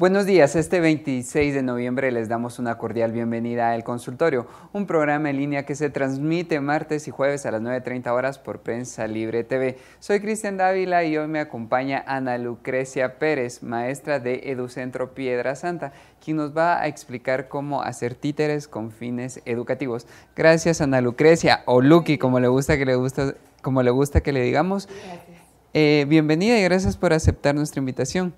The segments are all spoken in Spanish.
Buenos días, este 26 de noviembre les damos una cordial bienvenida al Consultorio, un programa en línea que se transmite martes y jueves a las 9.30 horas por Prensa Libre TV. Soy Cristian Dávila y hoy me acompaña Ana Lucrecia Pérez, maestra de Educentro Piedra Santa, quien nos va a explicar cómo hacer títeres con fines educativos. Gracias Ana Lucrecia, o Lucky, como le gusta que le, gusta, como le, gusta que le digamos. Eh, bienvenida y gracias por aceptar nuestra invitación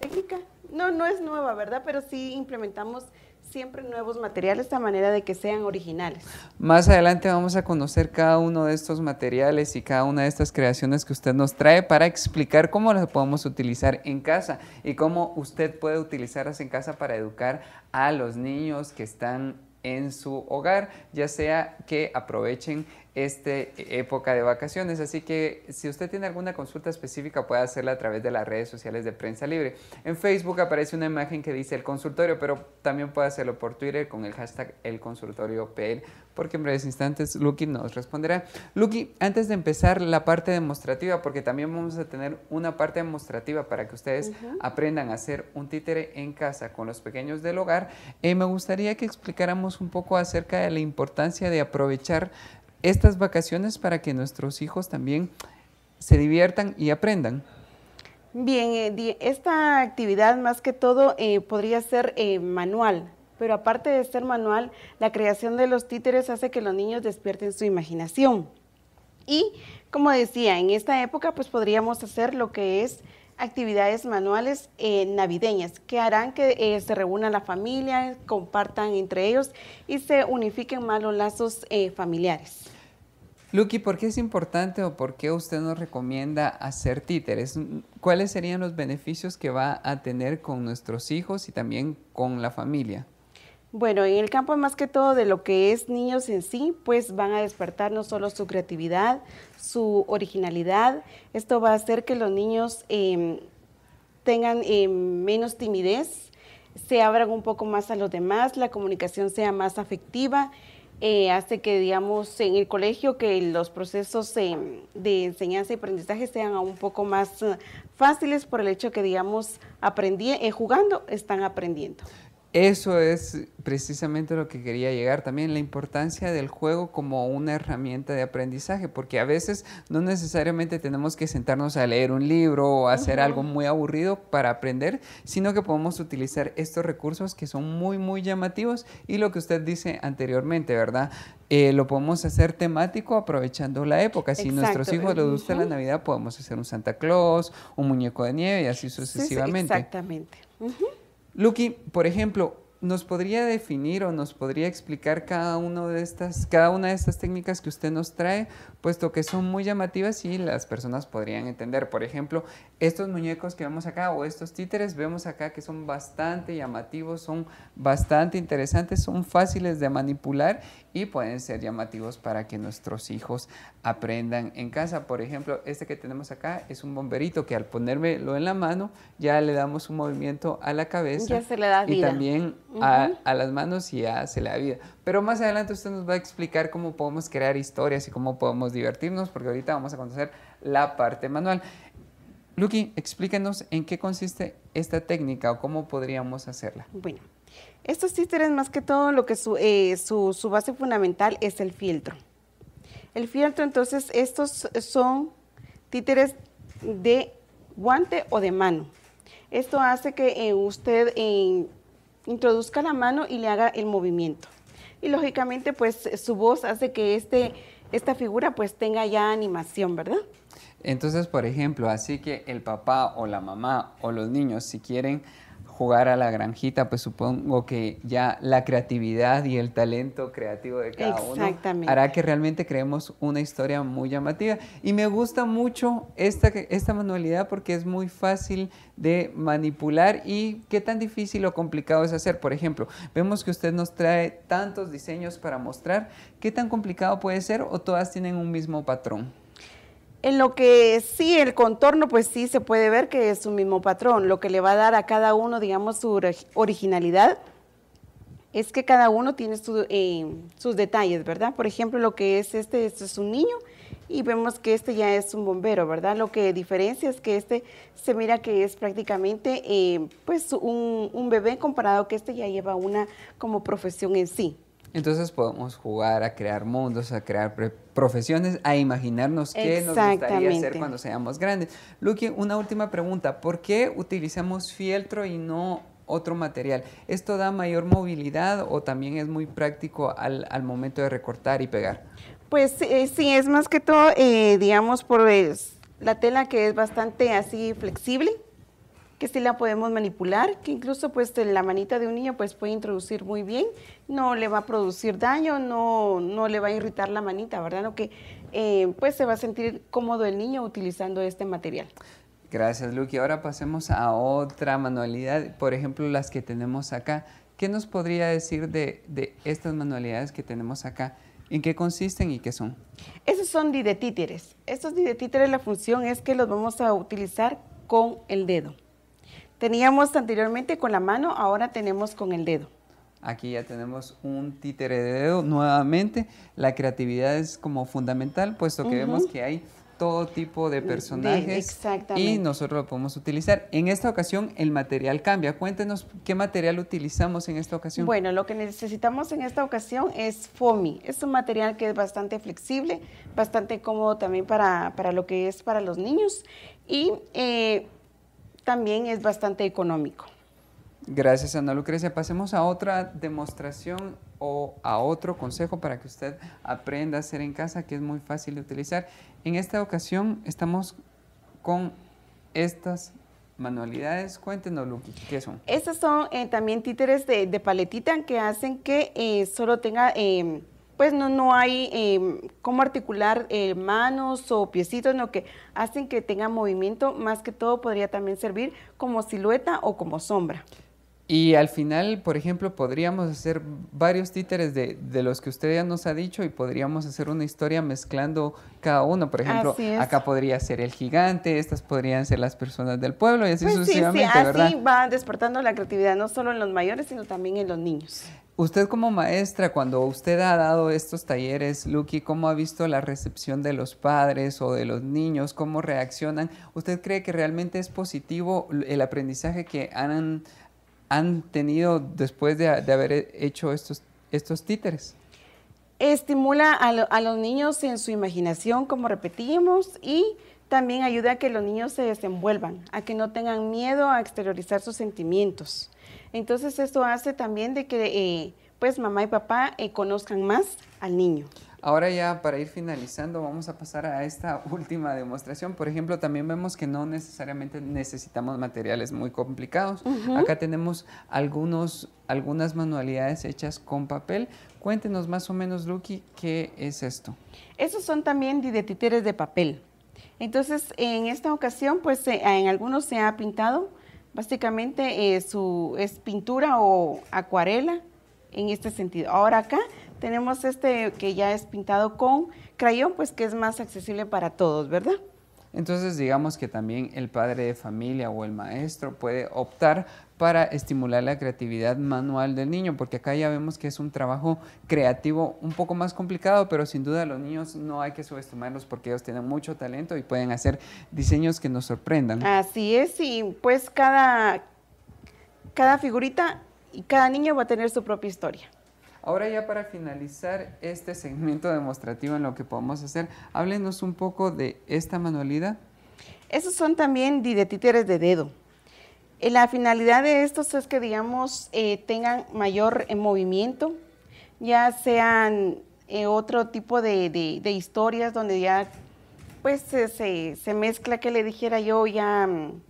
técnica. No, no es nueva, ¿verdad? Pero sí implementamos siempre nuevos materiales, esta manera de que sean originales. Más adelante vamos a conocer cada uno de estos materiales y cada una de estas creaciones que usted nos trae para explicar cómo las podemos utilizar en casa y cómo usted puede utilizarlas en casa para educar a los niños que están en su hogar, ya sea que aprovechen esta e-, época de vacaciones. Así que si usted tiene alguna consulta específica puede hacerla a través de las redes sociales de Prensa Libre. En Facebook aparece una imagen que dice el consultorio, pero también puede hacerlo por Twitter con el hashtag el consultorio PL, porque en breves instantes Lucky nos responderá. Lucky, antes de empezar la parte demostrativa, porque también vamos a tener una parte demostrativa para que ustedes aprendan a hacer un títere en casa con los pequeños del hogar, eh, me gustaría que explicáramos un poco acerca de la importancia de aprovechar estas vacaciones para que nuestros hijos también se diviertan y aprendan? Bien, eh, esta actividad más que todo eh, podría ser eh, manual, pero aparte de ser manual, la creación de los títeres hace que los niños despierten su imaginación. Y como decía, en esta época pues podríamos hacer lo que es actividades manuales eh, navideñas que harán que eh, se reúna la familia, compartan entre ellos y se unifiquen más los lazos eh, familiares. Luki, ¿por qué es importante o por qué usted nos recomienda hacer títeres? ¿Cuáles serían los beneficios que va a tener con nuestros hijos y también con la familia? Bueno, en el campo más que todo de lo que es niños en sí, pues van a despertar no solo su creatividad, su originalidad, esto va a hacer que los niños em, tengan em, menos timidez, se abran un poco más a los demás, la comunicación sea más afectiva, eh, hace que, digamos, en el colegio que los procesos em, de enseñanza y aprendizaje sean un poco más eh, fáciles por el hecho que, digamos, aprendí, eh, jugando están aprendiendo. Eso es precisamente lo que quería llegar también, la importancia del juego como una herramienta de aprendizaje, porque a veces no necesariamente tenemos que sentarnos a leer un libro o hacer algo muy aburrido para aprender, sino que podemos utilizar estos recursos que son muy, muy llamativos y lo que usted dice anteriormente, ¿verdad? Eh, lo podemos hacer temático aprovechando la época. Si nuestros hijos les gusta la Navidad, podemos hacer un Santa Claus, un muñeco de nieve y así sucesivamente. exactamente. Lucky, por ejemplo, ¿nos podría definir o nos podría explicar cada, cada una de estas técnicas que usted nos trae, puesto que son muy llamativas y las personas podrían entender? Por ejemplo, estos muñecos que vemos acá o estos títeres vemos acá que son bastante llamativos, son bastante interesantes, son fáciles de manipular y pueden ser llamativos para que nuestros hijos aprendan en casa. Por ejemplo, este que tenemos acá es un bomberito que al ponérmelo en la mano ya le damos un movimiento a la cabeza. Y también a, las manos ya se le da vida. Pero más adelante usted nos va a explicar cómo podemos crear historias y cómo podemos divertirnos, porque ahorita vamos a conocer la parte manual. Luki, explíquenos en qué consiste esta técnica o cómo podríamos hacerla. Bueno. Estos títeres, más que todo, lo que eh, su, base fundamental es el fieltro. El fieltro, entonces, estos son títeres de guante o de mano. Esto hace que eh, usted eh, introduzca la mano y le haga el movimiento. Y lógicamente, pues su voz hace que este, esta figura pues tenga ya animación, ¿verdad? Entonces, por ejemplo, así que el papá o la mamá o los niños, si quieren jugar a la granjita, pues supongo que ya la creatividad y el talento creativo de cada uno hará que realmente creemos una historia muy llamativa. Y me gusta mucho esta, esta manualidad porque es muy fácil de manipular y qué tan difícil o complicado es hacer. Por ejemplo, vemos que usted nos trae tantos diseños para mostrar qué tan complicado puede ser o todas tienen un mismo patrón. En lo que sí, el contorno, pues sí se puede ver que es un mismo patrón. Lo que le va a dar a cada uno, digamos, su originalidad es que cada uno tiene eh, sus detalles, ¿verdad? Por ejemplo, lo que es este, este es un niño y vemos que este ya es un bombero, ¿verdad? Lo que diferencia es que este se mira que es prácticamente eh, pues un, un bebé comparado que este ya lleva una como profesión en sí. Entonces podemos jugar a crear mundos, a crear profesiones, a imaginarnos qué nos gustaría hacer cuando seamos grandes. Luki, una última pregunta. ¿Por qué utilizamos fieltro y no otro material? ¿Esto da mayor movilidad o también es muy práctico al, momento de recortar y pegar? Pues eh, sí, es más que todo, eh, digamos, por pues, la tela que es bastante así flexible que sí la podemos manipular, que incluso pues la manita de un niño pues puede introducir muy bien, no le va a producir daño, no, le va a irritar la manita, ¿verdad? No que eh, pues se va a sentir cómodo el niño utilizando este material. Gracias, Luke. ahora pasemos a otra manualidad, por ejemplo, las que tenemos acá. ¿Qué nos podría decir de, de estas manualidades que tenemos acá? ¿En qué consisten y qué son? Esos son didetíteres. Estos didetíteres, la función es que los vamos a utilizar con el dedo. Teníamos anteriormente con la mano, ahora tenemos con el dedo. Aquí ya tenemos un títere de dedo nuevamente. La creatividad es como fundamental, puesto que vemos que hay todo tipo de personajes y nosotros lo podemos utilizar. En esta ocasión el material cambia. Cuéntenos qué material utilizamos en esta ocasión. Bueno, lo que necesitamos en esta ocasión es FOMI. Es un material que es bastante flexible, bastante cómodo también para, para lo que es para los niños y eh, también es bastante económico. Gracias, Ana Lucrecia. Pasemos a otra demostración o a otro consejo para que usted aprenda a hacer en casa, que es muy fácil de utilizar. En esta ocasión estamos con estas manualidades. Cuéntenos, Luqui, ¿qué son? Estas son eh, también títeres de, paletita que hacen que eh, solo tenga... Em, pues no, no hay em, cómo articular eh, manos o piecitos, no que hacen que tenga movimiento, más que todo podría también servir como silueta o como sombra. Y al final, por ejemplo, podríamos hacer varios títeres de, los que usted ya nos ha dicho y podríamos hacer una historia mezclando cada uno. Por ejemplo, acá podría ser el gigante, estas podrían ser las personas del pueblo y así pues Sí, sí. Así va despertando la creatividad no solo en los mayores, sino también en los niños. Usted como maestra, cuando usted ha dado estos talleres, Lucky, ¿cómo ha visto la recepción de los padres o de los niños? ¿Cómo reaccionan? ¿Usted cree que realmente es positivo el aprendizaje que han han tenido después de, haber hecho estos, estos títeres? Estimula a, los niños en su imaginación, como repetimos, y también ayuda a que los niños se desenvuelvan, a que no tengan miedo a exteriorizar sus sentimientos. Entonces esto hace también de que eh, pues mamá y papá eh, conozcan más al niño. Ahora ya para ir finalizando vamos a pasar a esta última demostración. Por ejemplo, también vemos que no necesariamente necesitamos materiales muy complicados. Acá tenemos algunos, algunas manualidades hechas con papel. Cuéntenos más o menos, Lucky, ¿qué es esto? Esos son también didetiteres de papel. Entonces, en esta ocasión, pues eh, en algunos se ha pintado. Básicamente eh, su, es pintura o acuarela en este sentido. Ahora acá tenemos este que ya es pintado con crayón, pues que es más accesible para todos, ¿verdad? Entonces digamos que también el padre de familia o el maestro puede optar para estimular la creatividad manual del niño, porque acá ya vemos que es un trabajo creativo un poco más complicado, pero sin duda los niños no hay que subestimarlos porque ellos tienen mucho talento y pueden hacer diseños que nos sorprendan. Así es, y pues cada, cada figurita y cada niño va a tener su propia historia. Ahora ya para finalizar este segmento demostrativo en lo que podemos hacer, háblenos un poco de esta manualidad. Esos son también didetíteres de dedo. Eh, la finalidad de estos es que, digamos, eh, tengan mayor eh, movimiento, ya sean otro tipo de, historias donde ya, pues, se, se, mezcla, que le dijera yo, ya mm,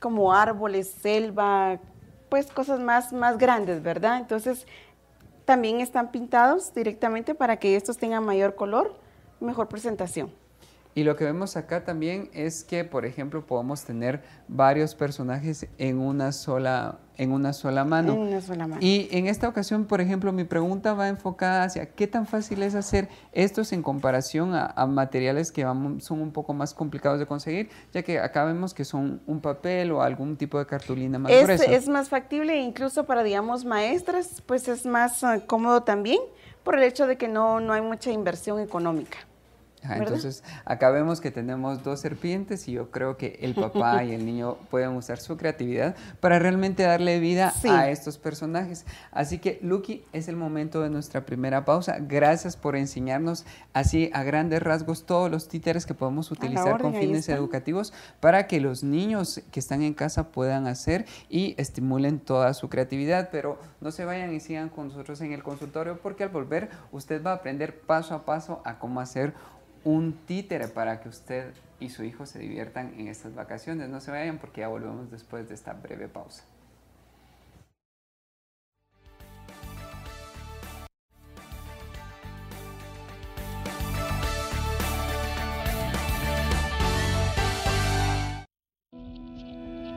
como árboles, selva, pues cosas más, más grandes, ¿verdad? Entonces, también están pintados directamente para que estos tengan mayor color, mejor presentación. Y lo que vemos acá también es que, por ejemplo, podemos tener varios personajes en una sola, en una sola mano. En una sola mano. Y en esta ocasión, por ejemplo, mi pregunta va enfocada hacia qué tan fácil es hacer estos en comparación a, materiales que son un poco más complicados de conseguir, ya que acá vemos que son un papel o algún tipo de cartulina más es, Es más factible, incluso para, digamos, maestras, pues es más eh, cómodo también por el hecho de que no, no hay mucha inversión económica entonces, acá vemos que tenemos dos serpientes y yo creo que el papá y el niño pueden usar su creatividad para realmente darle vida a estos personajes. Así que, Lucky, es el momento de nuestra primera pausa. Gracias por enseñarnos así a grandes rasgos todos los títeres que podemos utilizar con fines educativos para que los niños que están en casa puedan hacer y estimulen toda su creatividad. Pero no se vayan y sigan con nosotros en el consultorio porque al volver usted va a aprender paso a paso a cómo hacer un títere para que usted y su hijo se diviertan en estas vacaciones. No se vayan porque ya volvemos después de esta breve pausa.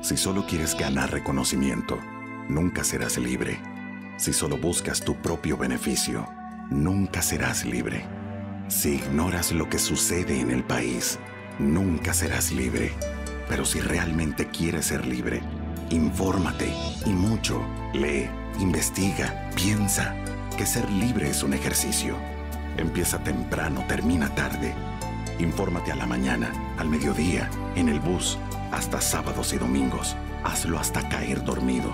Si solo quieres ganar reconocimiento, nunca serás libre. Si solo buscas tu propio beneficio, nunca serás libre. Si ignoras lo que sucede en el país, nunca serás libre. Pero si realmente quieres ser libre, infórmate y mucho. Lee, investiga, piensa que ser libre es un ejercicio. Empieza temprano, termina tarde. Infórmate a la mañana, al mediodía, en el bus, hasta sábados y domingos. Hazlo hasta caer dormido.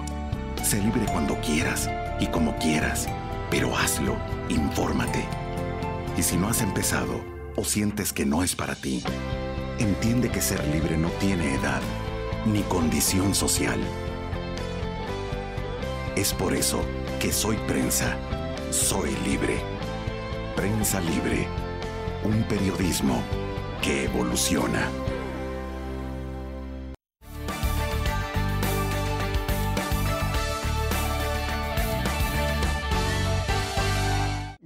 Sé libre cuando quieras y como quieras, pero hazlo, infórmate. Y si no has empezado o sientes que no es para ti, entiende que ser libre no tiene edad ni condición social. Es por eso que soy prensa. Soy libre. Prensa libre. Un periodismo que evoluciona.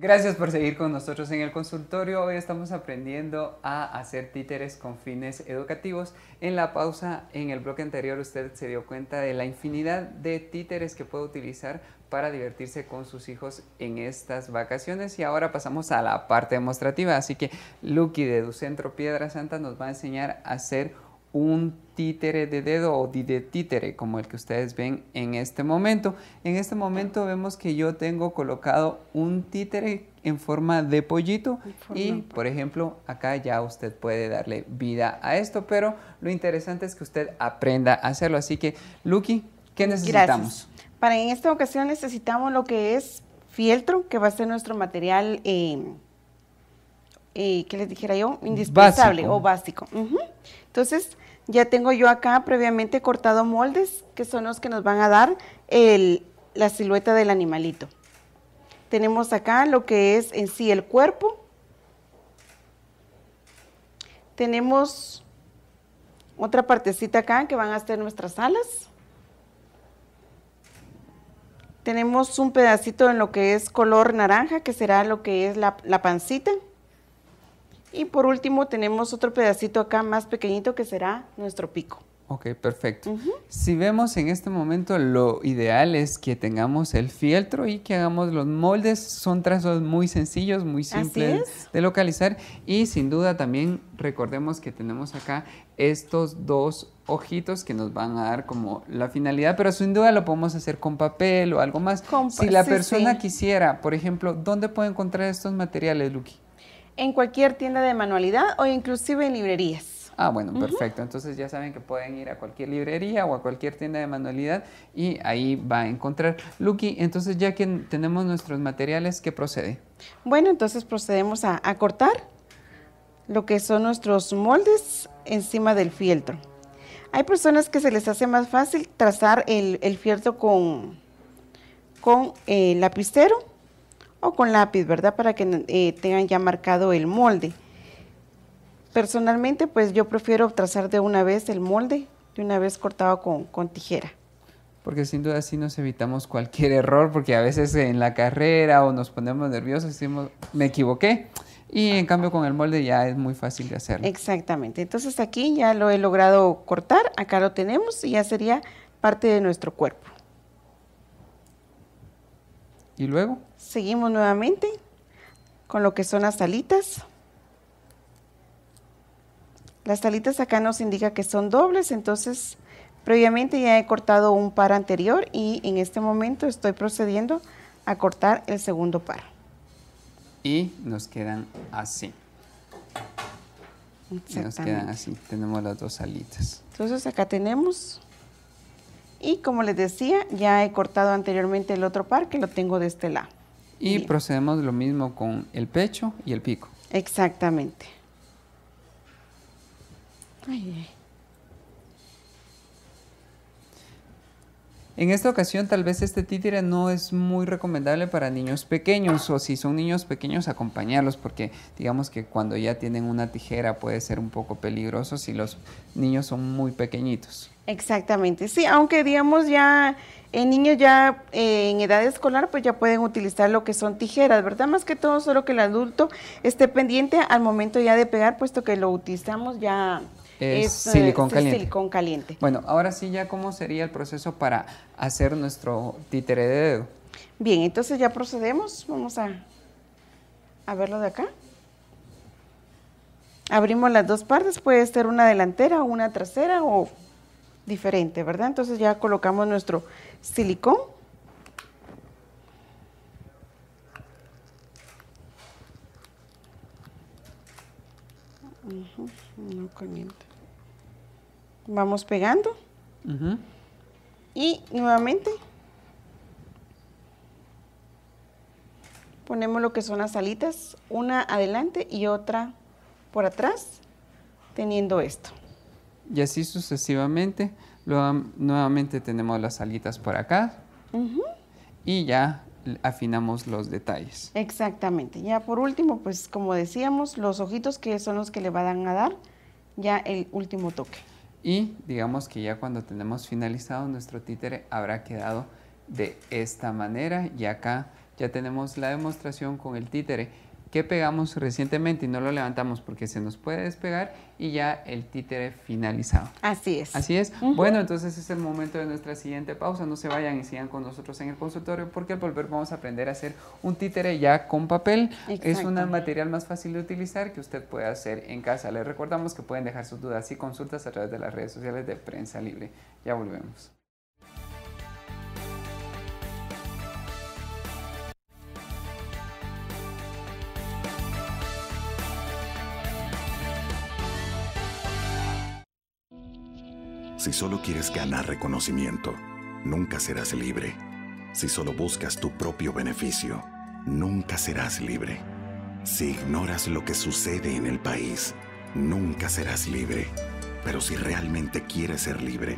Gracias por seguir con nosotros en el consultorio. Hoy estamos aprendiendo a hacer títeres con fines educativos. En la pausa, en el bloque anterior, usted se dio cuenta de la infinidad de títeres que puede utilizar para divertirse con sus hijos en estas vacaciones. Y ahora pasamos a la parte demostrativa. Así que Lucky de Ducentro Piedra Santa nos va a enseñar a hacer un títere de dedo o de títere como el que ustedes ven en este momento. En este momento vemos que yo tengo colocado un títere en forma de pollito y por ejemplo acá ya usted puede darle vida a esto, pero lo interesante es que usted aprenda a hacerlo. Así que Lucky, ¿qué necesitamos? Para en esta ocasión necesitamos lo que es fieltro, que va a ser nuestro material. en eh, ¿Qué que les dijera yo, indispensable o básico. Entonces, ya tengo yo acá previamente cortado moldes, que son los que nos van a dar la silueta del animalito. Tenemos acá lo que es en sí el cuerpo. Tenemos otra partecita acá que van a ser nuestras alas. Tenemos un pedacito en lo que es color naranja, que será lo que es la pancita. Y por último tenemos otro pedacito acá más pequeñito que será nuestro pico. Ok, perfecto. Si vemos en este momento, lo ideal es que tengamos el fieltro y que hagamos los moldes. Son trazos muy sencillos, muy simples de localizar. Y sin duda también recordemos que tenemos acá estos dos ojitos que nos van a dar como la finalidad, pero sin duda lo podemos hacer con papel o algo más. si la persona quisiera, por ejemplo, ¿dónde puede encontrar estos materiales, Luqui? en cualquier tienda de manualidad o inclusive en librerías. Ah, bueno, perfecto. Entonces ya saben que pueden ir a cualquier librería o a cualquier tienda de manualidad y ahí va a encontrar. Lucky, entonces ya que tenemos nuestros materiales, ¿qué procede? Bueno, entonces procedemos a, cortar lo que son nuestros moldes encima del fieltro. Hay personas que se les hace más fácil trazar el, fieltro con, con eh, lapicero o con lápiz, ¿verdad? Para que eh, tengan ya marcado el molde. Personalmente, pues yo prefiero trazar de una vez el molde, de una vez cortado con, tijera porque sin duda así nos evitamos cualquier error, porque a veces en la carrera o nos ponemos nerviosos y decimos, me equivoqué. Y en cambio con el molde ya es muy fácil de hacerlo. Exactamente. Entonces aquí ya lo he logrado cortar, acá lo tenemos y ya sería parte de nuestro cuerpo. ¿Y luego? Seguimos nuevamente con lo que son las alitas. Las alitas acá nos indica que son dobles, entonces previamente ya he cortado un par anterior y en este momento estoy procediendo a cortar el segundo par. Y nos quedan así. Nos quedan así, tenemos las dos alitas. Entonces acá tenemos y como les decía, ya he cortado anteriormente el otro par que lo tengo de este lado. Y procedemos lo mismo con el pecho y el pico. Exactamente. ay. En esta ocasión tal vez este títere no es muy recomendable para niños pequeños o si son niños pequeños acompañarlos porque digamos que cuando ya tienen una tijera puede ser un poco peligroso si los niños son muy pequeñitos. Exactamente, sí, aunque digamos ya en eh, niños ya eh, en edad escolar pues ya pueden utilizar lo que son tijeras, ¿verdad? Más que todo, solo que el adulto esté pendiente al momento ya de pegar, puesto que lo utilizamos ya es, eh, silicón, caliente. Bueno, ahora sí ya cómo sería el proceso para hacer nuestro títere de dedo. Bien, entonces ya procedemos. Vamos a, a verlo de acá. Abrimos las dos partes, puede ser una delantera o una trasera o diferente, ¿verdad? Entonces ya colocamos nuestro silicón. No caliente vamos pegando y nuevamente ponemos lo que son las alitas, una adelante y otra por atrás, teniendo esto. Y así sucesivamente, nuevamente tenemos las alitas por acá y ya afinamos los detalles. Exactamente. Ya por último, pues como decíamos, los ojitos que son los que le van a dar ya el último toque y digamos que ya cuando tenemos finalizado nuestro títere habrá quedado de esta manera y acá ya tenemos la demostración con el títere que pegamos recientemente y no lo levantamos porque se nos puede despegar y ya el títere finalizado. Así es. Así es. Bueno, entonces es el momento de nuestra siguiente pausa. No se vayan y sigan con nosotros en el consultorio porque al volver vamos a aprender a hacer un títere ya con papel. Es un material más fácil de utilizar que usted puede hacer en casa. Les recordamos que pueden dejar sus dudas y consultas a través de las redes sociales de Prensa Libre. Ya volvemos. Si solo quieres ganar reconocimiento, nunca serás libre. Si solo buscas tu propio beneficio, nunca serás libre. Si ignoras lo que sucede en el país, nunca serás libre. Pero si realmente quieres ser libre,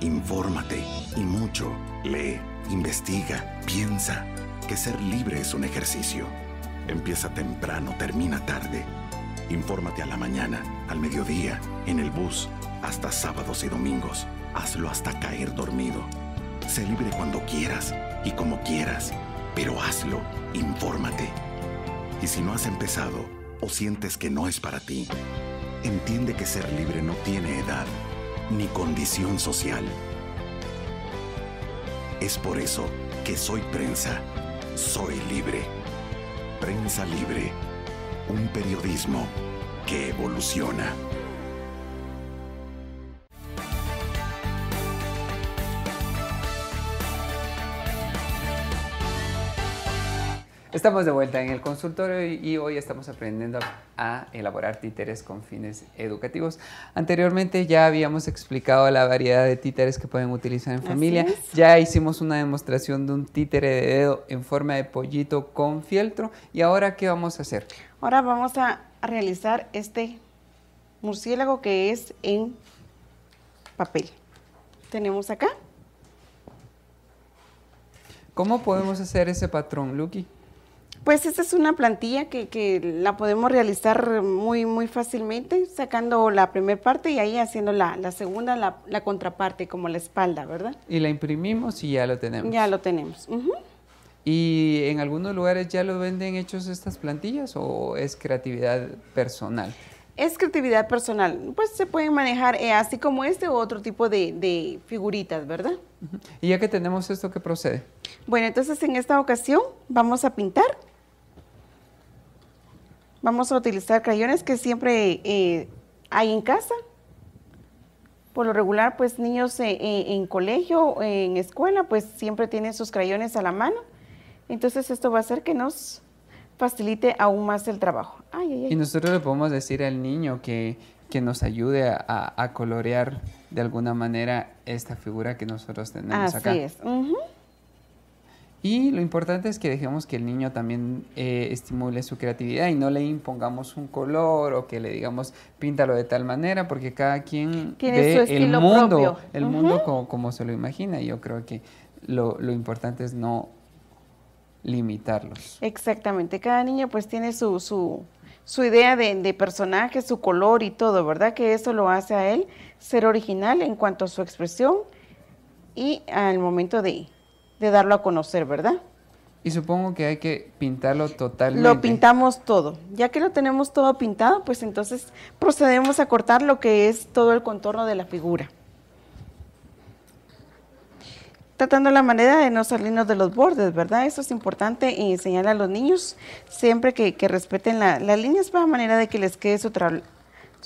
infórmate y mucho. Lee, investiga, piensa que ser libre es un ejercicio. Empieza temprano, termina tarde. Infórmate a la mañana, al mediodía, en el bus, hasta sábados y domingos. Hazlo hasta caer dormido. Sé libre cuando quieras y como quieras, pero hazlo, infórmate. Y si no has empezado o sientes que no es para ti, entiende que ser libre no tiene edad ni condición social. Es por eso que soy prensa. Soy libre. Prensa libre. Un periodismo que evoluciona. Estamos de vuelta en el consultorio y hoy estamos aprendiendo a elaborar títeres con fines educativos. Anteriormente ya habíamos explicado la variedad de títeres que pueden utilizar en familia. Ya hicimos una demostración de un títere de dedo en forma de pollito con fieltro. ¿Y ahora qué vamos a hacer? Ahora vamos a realizar este murciélago que es en papel. Tenemos acá. ¿Cómo podemos hacer ese patrón, Lucky? Pues esta es una plantilla que, la podemos realizar muy, muy fácilmente, sacando la primera parte y ahí haciendo la, segunda, la, contraparte, como la espalda, ¿verdad? Y la imprimimos y ya lo tenemos. Ya lo tenemos. ¿Y en algunos lugares ya lo venden hechos estas plantillas o es creatividad personal? Es creatividad personal. Pues se pueden manejar eh, así como este u otro tipo de, figuritas, ¿verdad? Y ya que tenemos esto, ¿qué procede? Bueno, entonces en esta ocasión vamos a pintar Vamos a utilizar crayones que siempre eh, hay en casa. Por lo regular, pues niños eh, eh, en colegio, en escuela, pues siempre tienen sus crayones a la mano. Entonces esto va a hacer que nos facilite aún más el trabajo. Y nosotros le podemos decir al niño que, que nos ayude a, colorear de alguna manera esta figura que nosotros tenemos acá. Así es. Y lo importante es que dejemos que el niño también eh, estimule su creatividad y no le impongamos un color o que le digamos píntalo de tal manera, porque cada quien ve el mundo, el mundo como, se lo imagina. Y yo creo que lo, importante es no limitarlos. Exactamente, cada niño pues tiene su, su, idea de, de, personaje, su color y todo, ¿verdad? Que eso lo hace a él ser original en cuanto a su expresión y al momento de de darlo a conocer, ¿verdad? Y supongo que hay que pintarlo totalmente. Lo pintamos todo. Ya que lo tenemos todo pintado, pues entonces procedemos a cortar lo que es todo el contorno de la figura. Tratando la manera de no salirnos de los bordes, ¿verdad? Eso es importante y enseñar a los niños siempre que, respeten la, las líneas para manera de que les quede su,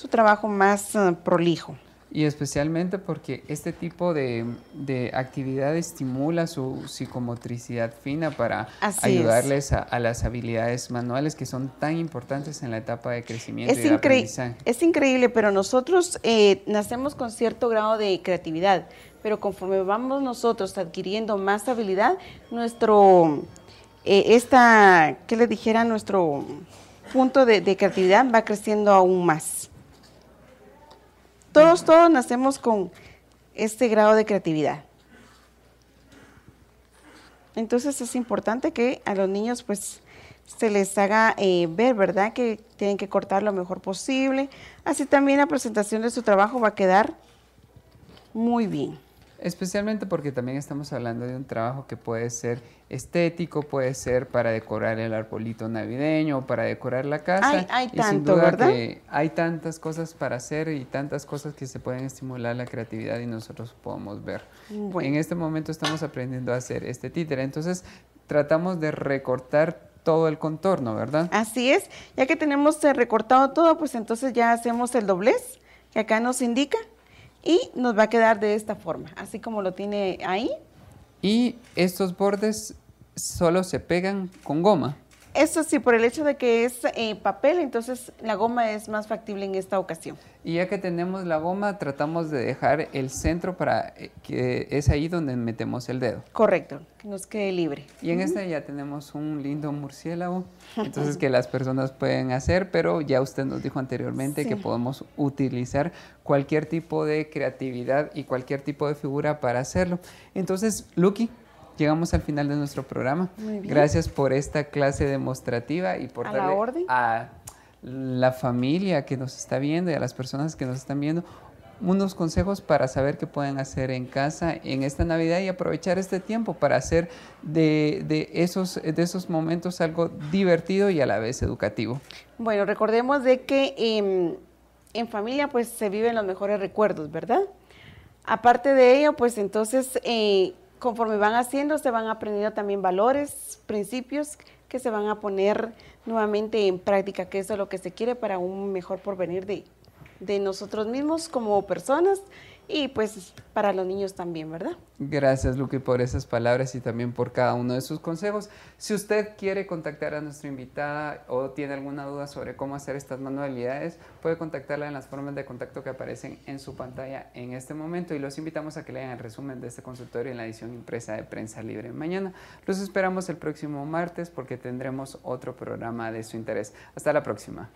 trabajo más eh, prolijo y especialmente porque este tipo de, de, actividad estimula su psicomotricidad fina para ayudarles a, las habilidades manuales que son tan importantes en la etapa de crecimiento es y aprendizaje. Es increíble, pero nosotros eh, nacemos con cierto grado de creatividad, pero conforme vamos nosotros adquiriendo más habilidad, nuestro, eh, esta, ¿qué le dijera? Nuestro punto de, de creatividad va creciendo aún más todos, todos nacemos con este grado de creatividad. Entonces es importante que a los niños pues se les haga eh, ver, ¿verdad? Que tienen que cortar lo mejor posible. Así también la presentación de su trabajo va a quedar muy bien. Especialmente porque también estamos hablando de un trabajo que puede ser estético, puede ser para decorar el arbolito navideño, para decorar la casa. Hay, Que hay tantas cosas para hacer y tantas cosas que se pueden estimular la creatividad y nosotros podemos ver. En este momento estamos aprendiendo a hacer este títere. Entonces, tratamos de recortar todo el contorno, ¿verdad? Así es. Ya que tenemos eh, recortado todo, pues entonces ya hacemos el doblez que acá nos indica y nos va a quedar de esta forma, así como lo tiene ahí. Y estos bordes solo se pegan con goma. Eso sí, por el hecho de que es eh, papel, entonces la goma es más factible en esta ocasión. Y ya que tenemos la goma, tratamos de dejar el centro para eh, que es ahí donde metemos el dedo. Correcto, que nos quede libre. Y en esta ya tenemos un lindo murciélago, entonces que las personas pueden hacer, pero ya usted nos dijo anteriormente que podemos utilizar cualquier tipo de creatividad y cualquier tipo de figura para hacerlo. Entonces, Lucky, llegamos al final de nuestro programa. Gracias por esta clase demostrativa y por darle a la familia que nos está viendo y a las personas que nos están viendo unos consejos para saber qué pueden hacer en casa en esta Navidad y aprovechar este tiempo para hacer de, esos, de esos momentos algo divertido y a la vez educativo. Bueno, recordemos de que em, en familia pues se viven los mejores recuerdos, ¿verdad? Aparte de ello, pues entonces eh, conforme van haciendo, se van aprendiendo también valores, principios que se van a poner nuevamente en práctica, que eso es lo que se quiere para un mejor porvenir de, de nosotros mismos como personas y pues para los niños también, ¿verdad? Gracias, Luqui, por esas palabras y también por cada uno de sus consejos. Si usted quiere contactar a nuestra invitada o tiene alguna duda sobre cómo hacer estas manualidades, puede contactarla en las formas de contacto que aparecen en su pantalla en este momento y los invitamos a que lean el resumen de este consultorio en la edición impresa de Prensa Libre mañana. Los esperamos el próximo martes porque tendremos otro programa de su interés. Hasta la próxima.